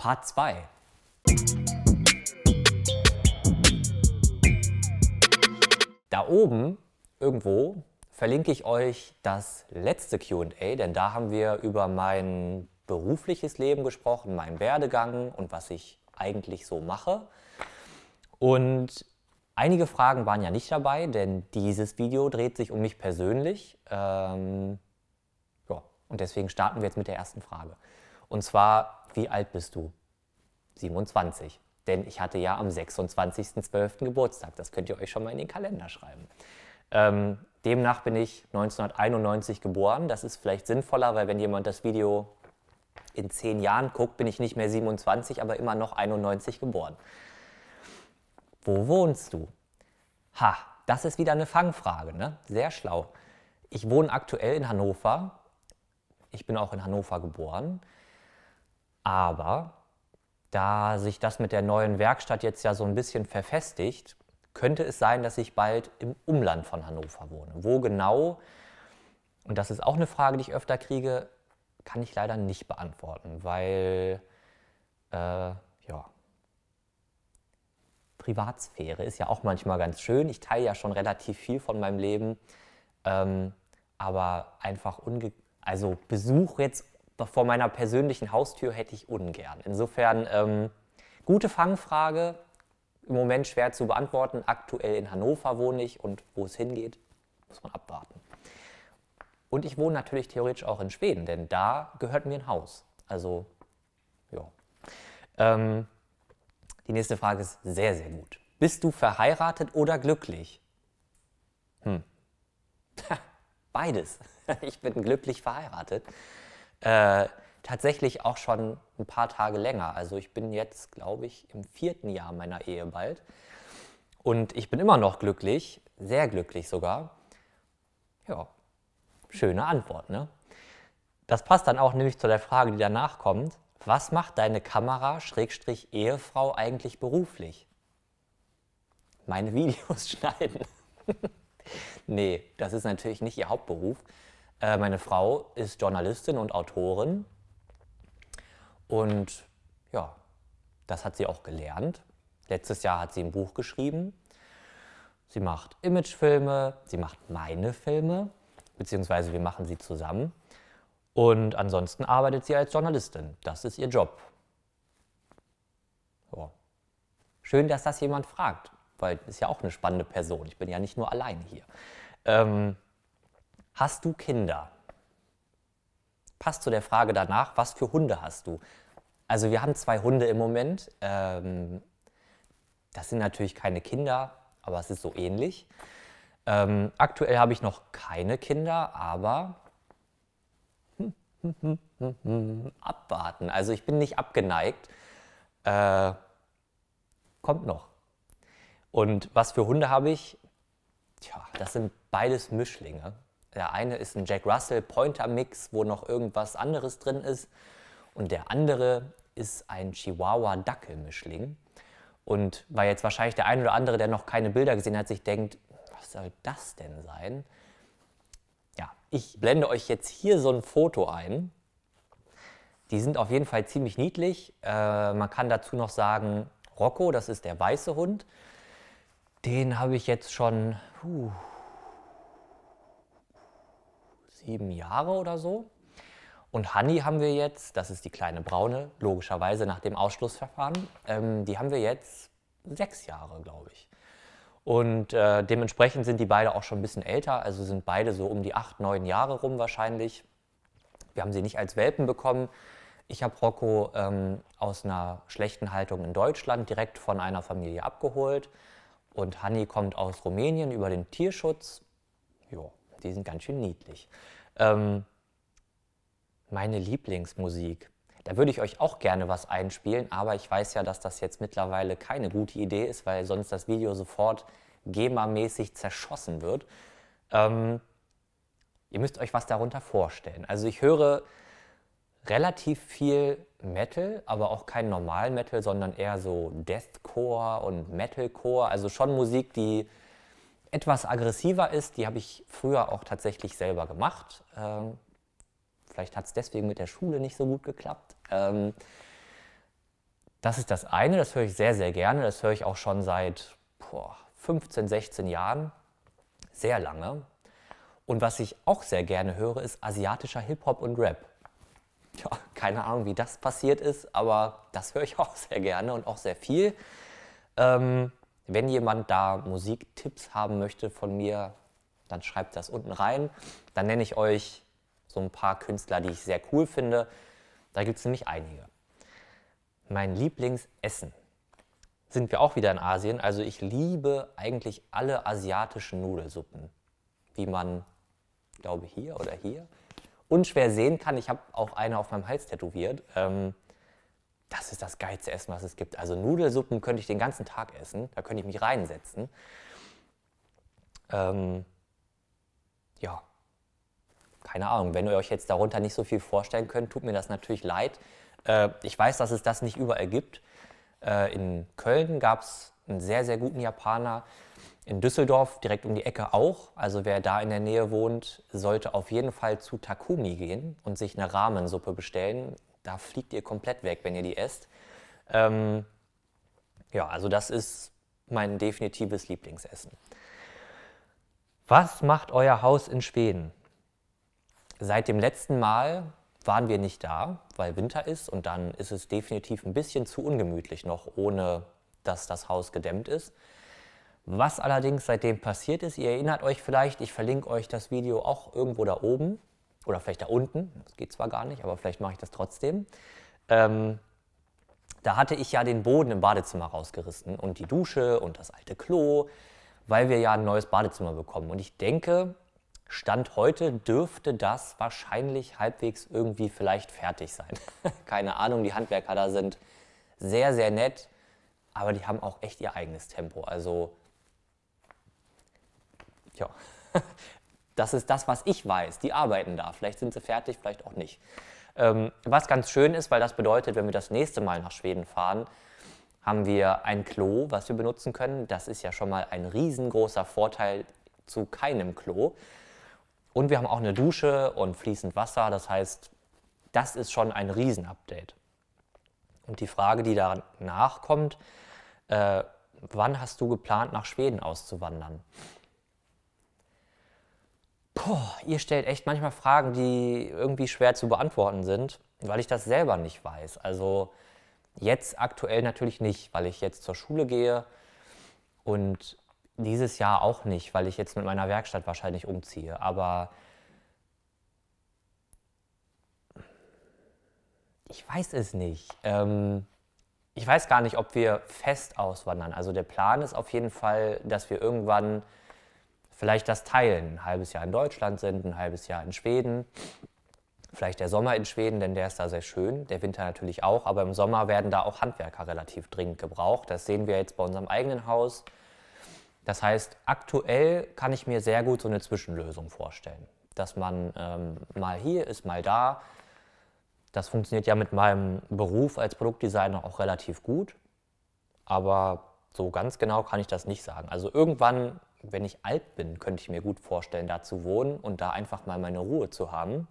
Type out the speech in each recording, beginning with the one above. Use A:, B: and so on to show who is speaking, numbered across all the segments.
A: Part 2. Da oben irgendwo verlinke ich euch das letzte QA, denn da haben wir über mein berufliches Leben gesprochen, meinen Werdegang und was ich eigentlich so mache. Und einige Fragen waren ja nicht dabei, denn dieses Video dreht sich um mich persönlich. Ähm, ja, und deswegen starten wir jetzt mit der ersten Frage. Und zwar, wie alt bist du? 27. Denn ich hatte ja am 26.12. Geburtstag. Das könnt ihr euch schon mal in den Kalender schreiben. Ähm, demnach bin ich 1991 geboren. Das ist vielleicht sinnvoller, weil wenn jemand das Video in zehn Jahren guckt, bin ich nicht mehr 27, aber immer noch 91 geboren. Wo wohnst du? Ha, das ist wieder eine Fangfrage, ne? Sehr schlau. Ich wohne aktuell in Hannover. Ich bin auch in Hannover geboren. Aber da sich das mit der neuen Werkstatt jetzt ja so ein bisschen verfestigt, könnte es sein, dass ich bald im Umland von Hannover wohne. Wo genau? Und das ist auch eine Frage, die ich öfter kriege, kann ich leider nicht beantworten, weil äh, ja Privatsphäre ist ja auch manchmal ganz schön. Ich teile ja schon relativ viel von meinem Leben, ähm, aber einfach unge also Besuch jetzt vor meiner persönlichen Haustür hätte ich ungern. Insofern ähm, gute Fangfrage, im Moment schwer zu beantworten. Aktuell in Hannover wohne ich und wo es hingeht, muss man abwarten. Und ich wohne natürlich theoretisch auch in Schweden, denn da gehört mir ein Haus. Also, ja. Ähm, die nächste Frage ist sehr, sehr gut. Bist du verheiratet oder glücklich? Hm. Beides. Ich bin glücklich verheiratet. Äh, tatsächlich auch schon ein paar Tage länger. Also ich bin jetzt, glaube ich, im vierten Jahr meiner Ehe bald. Und ich bin immer noch glücklich, sehr glücklich sogar. Ja, schöne Antwort, ne? Das passt dann auch nämlich zu der Frage, die danach kommt. Was macht deine Kamera-Ehefrau eigentlich beruflich? Meine Videos schneiden. nee, das ist natürlich nicht ihr Hauptberuf. Äh, meine Frau ist Journalistin und Autorin. Und ja, das hat sie auch gelernt. Letztes Jahr hat sie ein Buch geschrieben. Sie macht Imagefilme, sie macht meine Filme, beziehungsweise wir machen sie zusammen. Und ansonsten arbeitet sie als Journalistin. Das ist ihr Job. So. Schön, dass das jemand fragt, weil ist ja auch eine spannende Person. Ich bin ja nicht nur allein hier. Ähm, Hast du Kinder? Passt zu der Frage danach, was für Hunde hast du? Also wir haben zwei Hunde im Moment. Ähm, das sind natürlich keine Kinder, aber es ist so ähnlich. Ähm, aktuell habe ich noch keine Kinder, aber abwarten. Also ich bin nicht abgeneigt. Äh, kommt noch. Und was für Hunde habe ich? Tja, das sind beides Mischlinge. Der eine ist ein Jack Russell Pointer Mix, wo noch irgendwas anderes drin ist. Und der andere ist ein Chihuahua Dackelmischling. Und weil jetzt wahrscheinlich der eine oder andere, der noch keine Bilder gesehen hat, sich denkt, was soll das denn sein? Ja, ich blende euch jetzt hier so ein Foto ein. Die sind auf jeden Fall ziemlich niedlich. Äh, man kann dazu noch sagen, Rocco, das ist der weiße Hund. Den habe ich jetzt schon, puh, sieben Jahre oder so. Und Hanni haben wir jetzt, das ist die kleine Braune, logischerweise nach dem Ausschlussverfahren, ähm, die haben wir jetzt sechs Jahre, glaube ich. Und äh, dementsprechend sind die beide auch schon ein bisschen älter, also sind beide so um die acht, neun Jahre rum wahrscheinlich. Wir haben sie nicht als Welpen bekommen. Ich habe Rocco ähm, aus einer schlechten Haltung in Deutschland direkt von einer Familie abgeholt. Und Hanni kommt aus Rumänien über den Tierschutz. Jo, die sind ganz schön niedlich. Ähm, meine Lieblingsmusik. Da würde ich euch auch gerne was einspielen, aber ich weiß ja, dass das jetzt mittlerweile keine gute Idee ist, weil sonst das Video sofort GEMA-mäßig zerschossen wird. Ähm, ihr müsst euch was darunter vorstellen. Also ich höre relativ viel Metal, aber auch kein normal Metal, sondern eher so Deathcore und Metalcore. Also schon Musik, die etwas aggressiver ist, die habe ich früher auch tatsächlich selber gemacht. Ähm, vielleicht hat es deswegen mit der Schule nicht so gut geklappt. Ähm, das ist das eine, das höre ich sehr, sehr gerne. Das höre ich auch schon seit boah, 15, 16 Jahren. Sehr lange. Und was ich auch sehr gerne höre, ist asiatischer Hip-Hop und Rap. Ja, keine Ahnung, wie das passiert ist, aber das höre ich auch sehr gerne und auch sehr viel. Ähm, wenn jemand da Musiktipps haben möchte von mir, dann schreibt das unten rein. Dann nenne ich euch so ein paar Künstler, die ich sehr cool finde. Da gibt es nämlich einige. Mein Lieblingsessen sind wir auch wieder in Asien. Also ich liebe eigentlich alle asiatischen Nudelsuppen, wie man, glaube hier oder hier unschwer sehen kann. Ich habe auch eine auf meinem Hals tätowiert. Ähm, das ist das geilste Essen, was es gibt. Also Nudelsuppen könnte ich den ganzen Tag essen, da könnte ich mich reinsetzen. Ähm, ja, keine Ahnung, wenn ihr euch jetzt darunter nicht so viel vorstellen könnt, tut mir das natürlich leid. Äh, ich weiß, dass es das nicht überall gibt. Äh, in Köln gab es einen sehr, sehr guten Japaner. In Düsseldorf direkt um die Ecke auch. Also wer da in der Nähe wohnt, sollte auf jeden Fall zu Takumi gehen und sich eine Rahmensuppe bestellen da fliegt ihr komplett weg, wenn ihr die esst. Ähm, ja, also das ist mein definitives Lieblingsessen. Was macht euer Haus in Schweden? Seit dem letzten Mal waren wir nicht da, weil Winter ist und dann ist es definitiv ein bisschen zu ungemütlich noch, ohne dass das Haus gedämmt ist. Was allerdings seitdem passiert ist, ihr erinnert euch vielleicht, ich verlinke euch das Video auch irgendwo da oben. Oder vielleicht da unten, das geht zwar gar nicht, aber vielleicht mache ich das trotzdem. Ähm, da hatte ich ja den Boden im Badezimmer rausgerissen und die Dusche und das alte Klo, weil wir ja ein neues Badezimmer bekommen. Und ich denke, Stand heute dürfte das wahrscheinlich halbwegs irgendwie vielleicht fertig sein. Keine Ahnung, die Handwerker da sind sehr, sehr nett, aber die haben auch echt ihr eigenes Tempo. Also, ja, das ist das, was ich weiß. Die arbeiten da. Vielleicht sind sie fertig, vielleicht auch nicht. Ähm, was ganz schön ist, weil das bedeutet, wenn wir das nächste Mal nach Schweden fahren, haben wir ein Klo, was wir benutzen können. Das ist ja schon mal ein riesengroßer Vorteil zu keinem Klo. Und wir haben auch eine Dusche und fließend Wasser. Das heißt, das ist schon ein Riesenupdate. Und die Frage, die danach kommt, äh, wann hast du geplant, nach Schweden auszuwandern? Boah, ihr stellt echt manchmal Fragen, die irgendwie schwer zu beantworten sind, weil ich das selber nicht weiß. Also jetzt aktuell natürlich nicht, weil ich jetzt zur Schule gehe und dieses Jahr auch nicht, weil ich jetzt mit meiner Werkstatt wahrscheinlich umziehe. Aber ich weiß es nicht. Ähm, ich weiß gar nicht, ob wir fest auswandern. Also der Plan ist auf jeden Fall, dass wir irgendwann Vielleicht das teilen, ein halbes Jahr in Deutschland sind, ein halbes Jahr in Schweden. Vielleicht der Sommer in Schweden, denn der ist da sehr schön, der Winter natürlich auch, aber im Sommer werden da auch Handwerker relativ dringend gebraucht. Das sehen wir jetzt bei unserem eigenen Haus. Das heißt, aktuell kann ich mir sehr gut so eine Zwischenlösung vorstellen, dass man ähm, mal hier ist, mal da. Das funktioniert ja mit meinem Beruf als Produktdesigner auch relativ gut, aber so ganz genau kann ich das nicht sagen. Also irgendwann wenn ich alt bin, könnte ich mir gut vorstellen, da zu wohnen und da einfach mal meine Ruhe zu haben.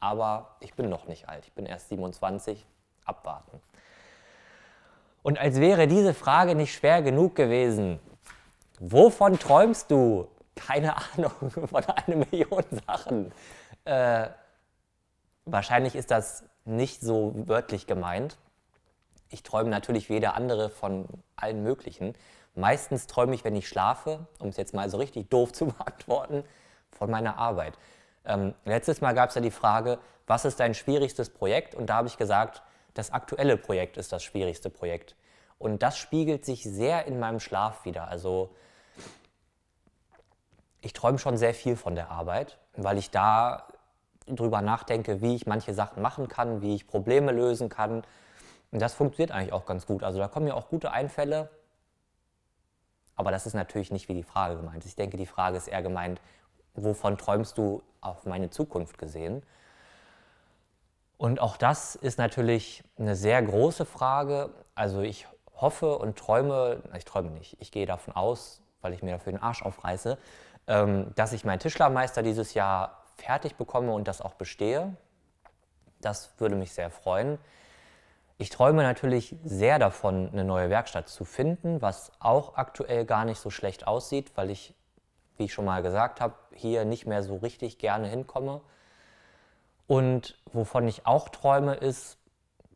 A: Aber ich bin noch nicht alt, ich bin erst 27, abwarten. Und als wäre diese Frage nicht schwer genug gewesen, wovon träumst du? Keine Ahnung, von einer Million Sachen. Äh, wahrscheinlich ist das nicht so wörtlich gemeint, ich träume natürlich wie jeder andere von allen möglichen. Meistens träume ich, wenn ich schlafe, um es jetzt mal so richtig doof zu beantworten, von meiner Arbeit. Ähm, letztes Mal gab es ja die Frage, was ist dein schwierigstes Projekt? Und da habe ich gesagt, das aktuelle Projekt ist das schwierigste Projekt. Und das spiegelt sich sehr in meinem Schlaf wieder. Also ich träume schon sehr viel von der Arbeit, weil ich da drüber nachdenke, wie ich manche Sachen machen kann, wie ich Probleme lösen kann, und das funktioniert eigentlich auch ganz gut. Also da kommen ja auch gute Einfälle. Aber das ist natürlich nicht wie die Frage gemeint. Ich denke, die Frage ist eher gemeint, wovon träumst du auf meine Zukunft gesehen? Und auch das ist natürlich eine sehr große Frage. Also ich hoffe und träume, ich träume nicht, ich gehe davon aus, weil ich mir dafür den Arsch aufreiße, ähm, dass ich meinen Tischlermeister dieses Jahr fertig bekomme und das auch bestehe. Das würde mich sehr freuen. Ich träume natürlich sehr davon, eine neue Werkstatt zu finden, was auch aktuell gar nicht so schlecht aussieht, weil ich, wie ich schon mal gesagt habe, hier nicht mehr so richtig gerne hinkomme. Und wovon ich auch träume, ist,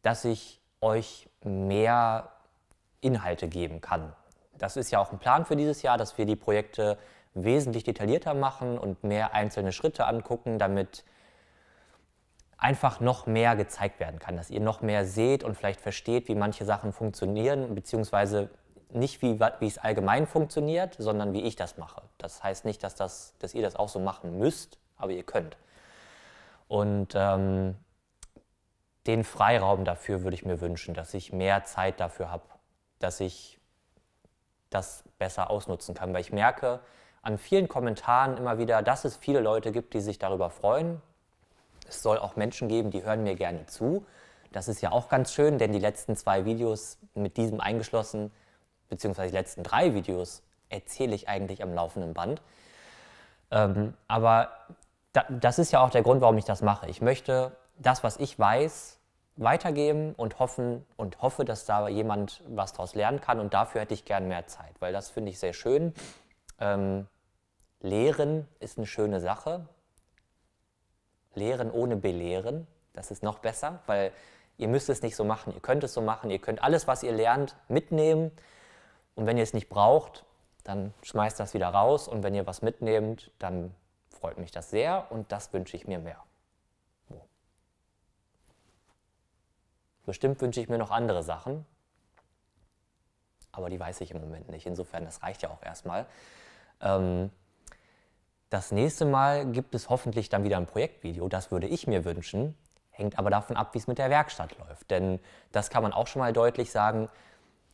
A: dass ich euch mehr Inhalte geben kann. Das ist ja auch ein Plan für dieses Jahr, dass wir die Projekte wesentlich detaillierter machen und mehr einzelne Schritte angucken, damit einfach noch mehr gezeigt werden kann, dass ihr noch mehr seht und vielleicht versteht, wie manche Sachen funktionieren, beziehungsweise nicht wie, wie es allgemein funktioniert, sondern wie ich das mache. Das heißt nicht, dass, das, dass ihr das auch so machen müsst, aber ihr könnt. Und ähm, den Freiraum dafür würde ich mir wünschen, dass ich mehr Zeit dafür habe, dass ich das besser ausnutzen kann, weil ich merke an vielen Kommentaren immer wieder, dass es viele Leute gibt, die sich darüber freuen, es soll auch Menschen geben, die hören mir gerne zu. Das ist ja auch ganz schön, denn die letzten zwei Videos mit diesem eingeschlossen, beziehungsweise die letzten drei Videos, erzähle ich eigentlich am laufenden Band. Ähm, aber da, das ist ja auch der Grund, warum ich das mache. Ich möchte das, was ich weiß, weitergeben und hoffen und hoffe, dass da jemand was daraus lernen kann. Und dafür hätte ich gern mehr Zeit, weil das finde ich sehr schön. Ähm, Lehren ist eine schöne Sache. Lehren ohne Belehren. Das ist noch besser, weil ihr müsst es nicht so machen. Ihr könnt es so machen. Ihr könnt alles, was ihr lernt, mitnehmen. Und wenn ihr es nicht braucht, dann schmeißt das wieder raus. Und wenn ihr was mitnehmt, dann freut mich das sehr und das wünsche ich mir mehr. Bestimmt wünsche ich mir noch andere Sachen, aber die weiß ich im Moment nicht. Insofern, das reicht ja auch erstmal. Ähm, das nächste Mal gibt es hoffentlich dann wieder ein Projektvideo. Das würde ich mir wünschen. Hängt aber davon ab, wie es mit der Werkstatt läuft. Denn das kann man auch schon mal deutlich sagen.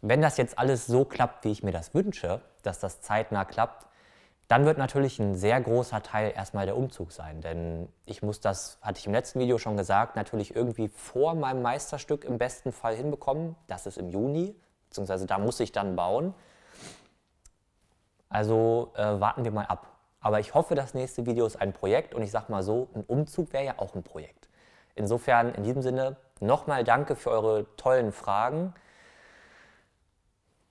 A: Wenn das jetzt alles so klappt, wie ich mir das wünsche, dass das zeitnah klappt, dann wird natürlich ein sehr großer Teil erstmal der Umzug sein. Denn ich muss das, hatte ich im letzten Video schon gesagt, natürlich irgendwie vor meinem Meisterstück im besten Fall hinbekommen. Das ist im Juni, beziehungsweise da muss ich dann bauen. Also äh, warten wir mal ab. Aber ich hoffe, das nächste Video ist ein Projekt und ich sag mal so, ein Umzug wäre ja auch ein Projekt. Insofern, in diesem Sinne, nochmal danke für eure tollen Fragen.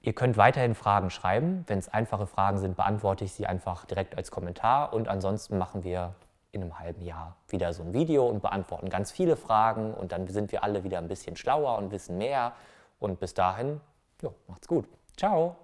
A: Ihr könnt weiterhin Fragen schreiben. Wenn es einfache Fragen sind, beantworte ich sie einfach direkt als Kommentar. Und ansonsten machen wir in einem halben Jahr wieder so ein Video und beantworten ganz viele Fragen. Und dann sind wir alle wieder ein bisschen schlauer und wissen mehr. Und bis dahin, jo, macht's gut. Ciao.